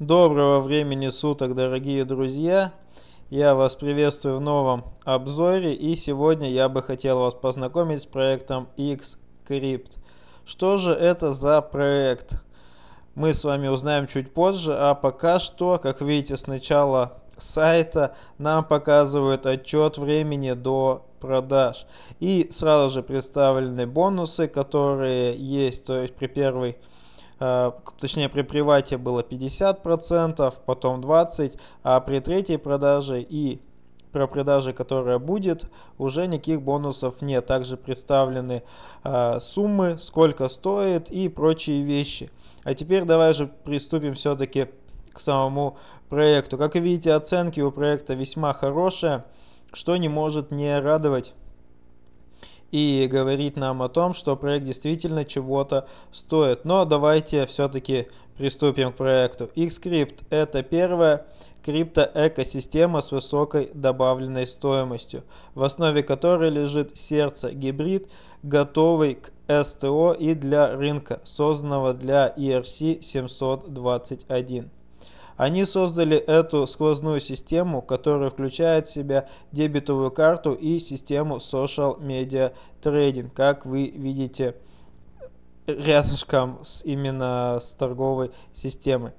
Доброго времени суток, дорогие друзья! Я вас приветствую в новом обзоре и сегодня я бы хотел вас познакомить с проектом Xcrypt. Что же это за проект? Мы с вами узнаем чуть позже, а пока что, как видите, сначала сайта нам показывают отчет времени до продаж. И сразу же представлены бонусы, которые есть, то есть при первой Э, точнее при привате было 50%, потом 20%, а при третьей продаже и про продажи, которая будет, уже никаких бонусов нет. Также представлены э, суммы, сколько стоит и прочие вещи. А теперь давай же приступим все-таки к самому проекту. Как видите, оценки у проекта весьма хорошие, что не может не радовать и говорит нам о том, что проект действительно чего-то стоит. Но давайте все-таки приступим к проекту. Xcrypt – это первая криптоэкосистема с высокой добавленной стоимостью, в основе которой лежит сердце гибрид, готовый к СТО и для рынка, созданного для ERC 721. Они создали эту сквозную систему, которая включает в себя дебетовую карту и систему social media trading, как вы видите рядышком с, именно с торговой системой.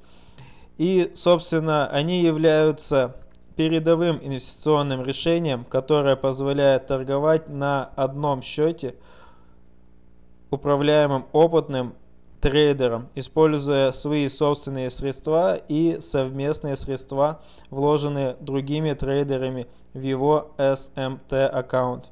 И, собственно, они являются передовым инвестиционным решением, которое позволяет торговать на одном счете, управляемым опытным трейдером, используя свои собственные средства и совместные средства, вложенные другими трейдерами в его SMT аккаунт.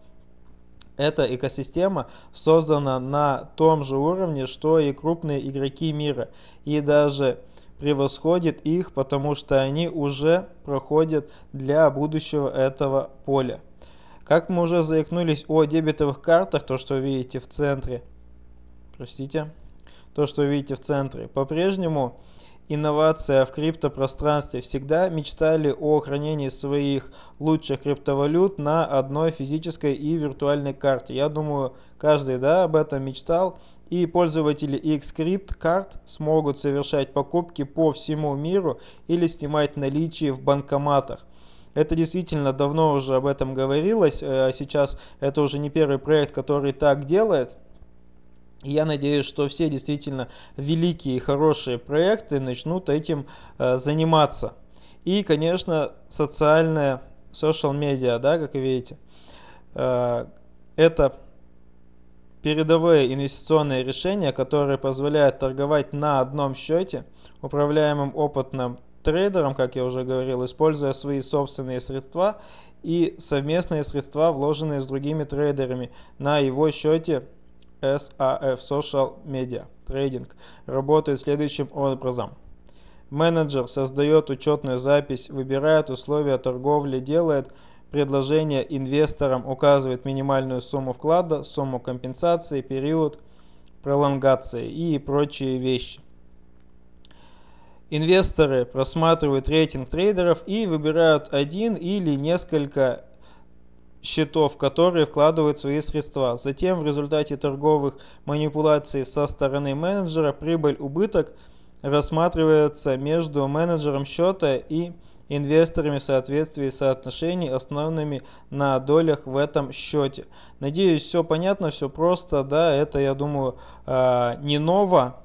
Эта экосистема создана на том же уровне, что и крупные игроки мира, и даже превосходит их, потому что они уже проходят для будущего этого поля. Как мы уже заикнулись о дебетовых картах, то что видите в центре, простите, то, что вы видите в центре. По-прежнему инновация в криптопространстве. Всегда мечтали о хранении своих лучших криптовалют на одной физической и виртуальной карте. Я думаю, каждый да, об этом мечтал. И пользователи Xcrypt карт смогут совершать покупки по всему миру или снимать наличие в банкоматах. Это действительно давно уже об этом говорилось. Э, а Сейчас это уже не первый проект, который так делает. Я надеюсь, что все действительно великие и хорошие проекты начнут этим э, заниматься. И, конечно, социальная, social медиа, да, как вы видите, э, это передовые инвестиционные решения, которые позволяют торговать на одном счете, управляемым опытным трейдером, как я уже говорил, используя свои собственные средства и совместные средства, вложенные с другими трейдерами на его счете SAF Social Media Trading работает следующим образом. Менеджер создает учетную запись, выбирает условия торговли, делает предложение инвесторам, указывает минимальную сумму вклада, сумму компенсации, период пролонгации и прочие вещи. Инвесторы просматривают рейтинг трейдеров и выбирают один или несколько счетов, которые вкладывают свои средства. Затем в результате торговых манипуляций со стороны менеджера прибыль-убыток рассматривается между менеджером счета и инвесторами в соответствии соотношений, основными на долях в этом счете. Надеюсь, все понятно, все просто, да, это, я думаю, а, не ново,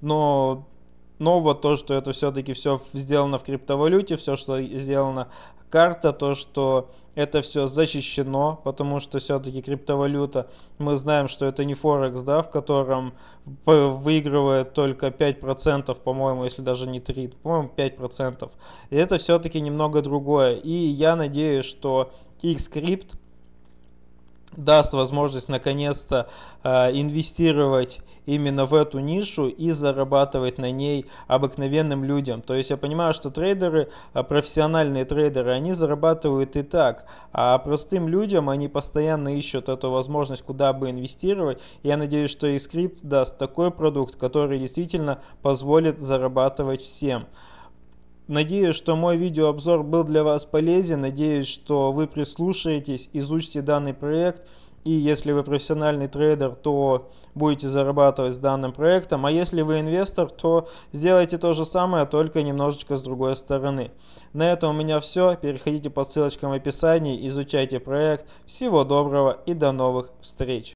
но нового, ну, то, что это все-таки все сделано в криптовалюте, все, что сделано карта, то, что это все защищено, потому что все-таки криптовалюта, мы знаем, что это не Форекс, да, в котором выигрывает только 5%, по-моему, если даже не 3, по-моему, 5%. И это все-таки немного другое. И я надеюсь, что X-скрипт даст возможность наконец-то э, инвестировать именно в эту нишу и зарабатывать на ней обыкновенным людям. То есть я понимаю, что трейдеры, э, профессиональные трейдеры, они зарабатывают и так, а простым людям они постоянно ищут эту возможность, куда бы инвестировать. Я надеюсь, что и скрипт даст такой продукт, который действительно позволит зарабатывать всем. Надеюсь, что мой видеообзор был для вас полезен. Надеюсь, что вы прислушаетесь, изучите данный проект. И если вы профессиональный трейдер, то будете зарабатывать с данным проектом. А если вы инвестор, то сделайте то же самое, только немножечко с другой стороны. На этом у меня все. Переходите по ссылочкам в описании, изучайте проект. Всего доброго и до новых встреч.